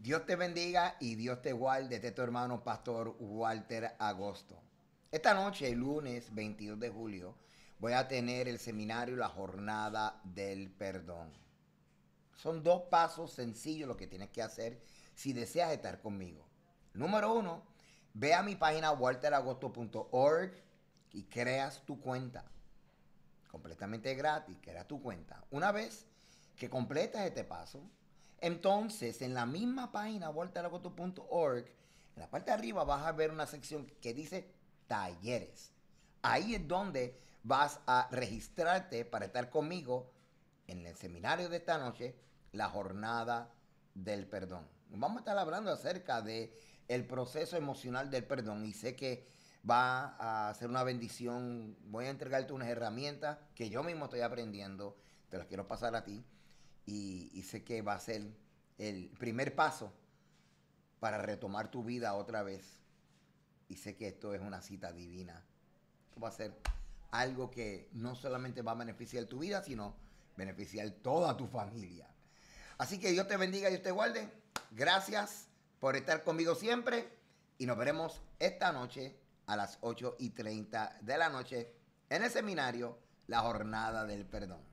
Dios te bendiga y Dios te guarde. de este tu hermano Pastor Walter Agosto. Esta noche, el lunes 22 de julio, voy a tener el seminario La Jornada del Perdón. Son dos pasos sencillos lo que tienes que hacer si deseas estar conmigo. Número uno, ve a mi página walteragosto.org y creas tu cuenta. Completamente gratis, crea tu cuenta. Una vez que completas este paso, entonces, en la misma página, voltalocotu.org, en la parte de arriba vas a ver una sección que dice talleres. Ahí es donde vas a registrarte para estar conmigo en el seminario de esta noche, la jornada del perdón. Vamos a estar hablando acerca de el proceso emocional del perdón y sé que va a ser una bendición. Voy a entregarte unas herramientas que yo mismo estoy aprendiendo, te las quiero pasar a ti y, sé que va a ser el primer paso para retomar tu vida otra vez. Y sé que esto es una cita divina. va a ser algo que no solamente va a beneficiar tu vida, sino beneficiar toda tu familia. Así que Dios te bendiga, Dios te guarde. Gracias por estar conmigo siempre. Y nos veremos esta noche a las 8 y 30 de la noche en el seminario La Jornada del Perdón.